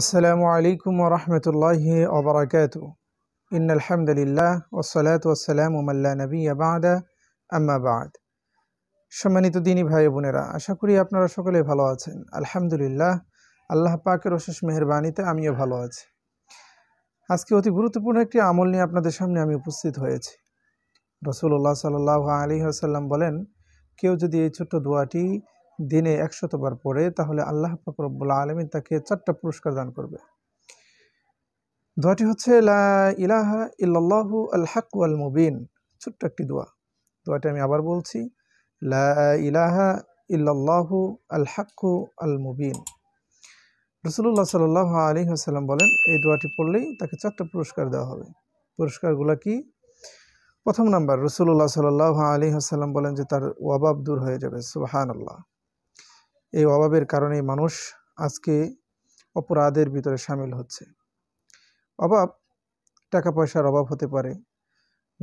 আসসালামু আলাইকুম রহমতুল্লাহ ওবরাকাত ইন আলহামদুলিল্লাহ ওসলাত ওসালাম উমাল্লা নবী আবাদা আম্মাবাদ সম্মানিত দিনী ভাই বোনেরা আশা করি আপনারা সকলে ভালো আছেন আলহামদুলিল্লাহ আল্লাহ পাকের অশেষ মেহরবানিতে আমিও ভালো আছি আজকে অতি গুরুত্বপূর্ণ একটি আমল নিয়ে আপনাদের সামনে আমি উপস্থিত হয়েছি রসুল্লাহ সাল্লাহ আলী আসাল্লাম বলেন কেউ যদি এই ছোট্ট দোয়াটি দিনে একশতবার পড়ে তাহলে আল্লাহ ফকরবুল্লা আলমী তাকে চারটা পুরস্কার দান করবে দোয়াটি হচ্ছে লা ইলাহা ইল্লাল্লাহু আল হাক আল মুবিন ছোট্ট একটি দোয়া দোয়াটি আমি আবার বলছি লা ইলাহা ইল্লাল্লাহু আল হাক্কু আল মুবিন রসুল্লাহ সাল্লাহ আলী হাসাল্লাম বলেন এই দোয়াটি পড়লেই তাকে চারটা পুরস্কার দেওয়া হবে পুরস্কারগুলো কি প্রথম নাম্বার রসুল্লাহ সাল্লাহ আলী হাসাল্লাম বলেন যে তার ওয়াবাব দূর হয়ে যাবে সুবাহান আল্লাহ এই অভাবের কারণে মানুষ আজকে অপরাধের ভিতরে সামিল হচ্ছে অভাব টাকা পয়সার অভাব হতে পারে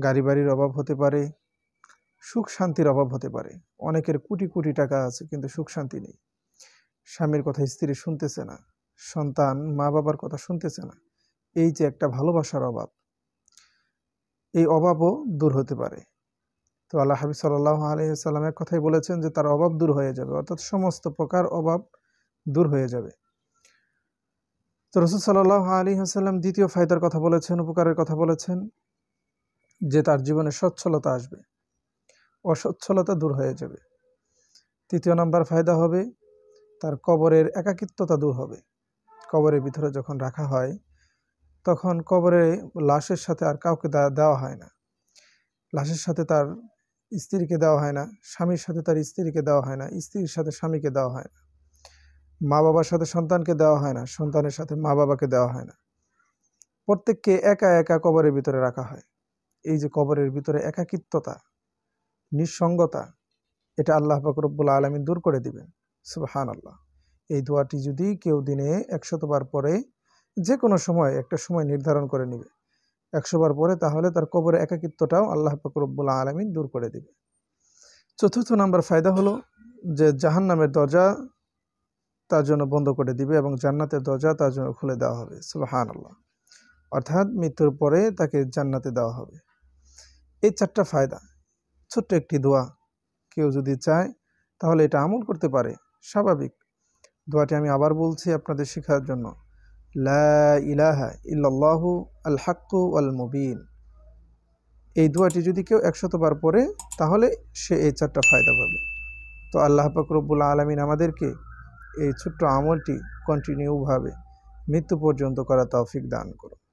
গাড়ি বাড়ির অভাব হতে পারে সুখ শান্তির অভাব হতে পারে অনেকের কোটি কোটি টাকা আছে কিন্তু সুখ শান্তি নেই স্বামীর কথা স্ত্রী শুনতেছে না সন্তান মা বাবার কথা শুনতেছে না এই যে একটা ভালোবাসার অভাব এই অভাবও দূর হতে পারে তো আল্লাহ হাবিব সাল্লাহ আলহিসাল্লামের কথাই বলেছেন যে তার অভাব দূর হয়ে যাবে অর্থাৎ সমস্ত প্রকার অভাব দূর হয়ে যাবে তো রসুল সাল্লাহ আলী হাসাল্লাম দ্বিতীয় ফায়দার কথা বলেছেন উপকারের কথা বলেছেন যে তার জীবনে সচ্ছলতা আসবে অসচ্ছলতা দূর হয়ে যাবে তৃতীয় নাম্বার ফায়দা হবে তার কবরের একাকিত্বতা দূর হবে কবরের ভিতরে যখন রাখা হয় তখন কবরে লাশের সাথে আর কাউকে দেওয়া হয় না লাশের সাথে তার স্ত্রীকে দেওয়া হয় না স্বামীর সাথে তার স্ত্রীকে দেওয়া হয় না স্ত্রীর সাথে স্বামীকে দেওয়া হয় না মা বাবার সাথে সন্তানকে দেওয়া হয় না সন্তানের সাথে মা বাবাকে দেওয়া হয় না প্রত্যেককে একা একা কবরের ভিতরে রাখা হয় এই যে কবরের ভিতরে একাকিত্বতা নিঃসঙ্গতা এটা আল্লাহ পাকরবুল আলমী দূর করে দিবেন সুবাহান আল্লাহ এই দোয়াটি যদি কেউ দিনে একশতবার পরে যে কোনো সময় একটা সময় নির্ধারণ করে নেবে একশোবার পরে তাহলে তার কবরের একাকিত্বটাও আল্লাহ ফকরব্বুল আলমিন দূর করে দিবে চতুর্থ নাম্বার ফায়দা হলো যে জাহান নামের দরজা তার জন্য বন্ধ করে দিবে এবং জান্নাতের দরজা তার জন্য খুলে দেওয়া হবে সুবাহান আল্লাহ অর্থাৎ মৃত্যুর পরে তাকে জান্নাতে দেওয়া হবে এই চারটা ফায়দা ছোট্ট একটি দোয়া কেউ যদি চায় তাহলে এটা আমল করতে পারে স্বাভাবিক দোয়াটি আমি আবার বলছি আপনাদের শেখার জন্য লা ইলাহা আল হাক্কু আল মুবিন এই দোয়াটি যদি কেউ একশতবার পড়ে তাহলে সে এই চারটা ফায়দা পাবে তো আল্লাহ ফকরবুল আলমিন আমাদেরকে এই ছোট্ট আমলটি কন্টিনিউভাবে মৃত্যু পর্যন্ত করা তৌফিক দান করুন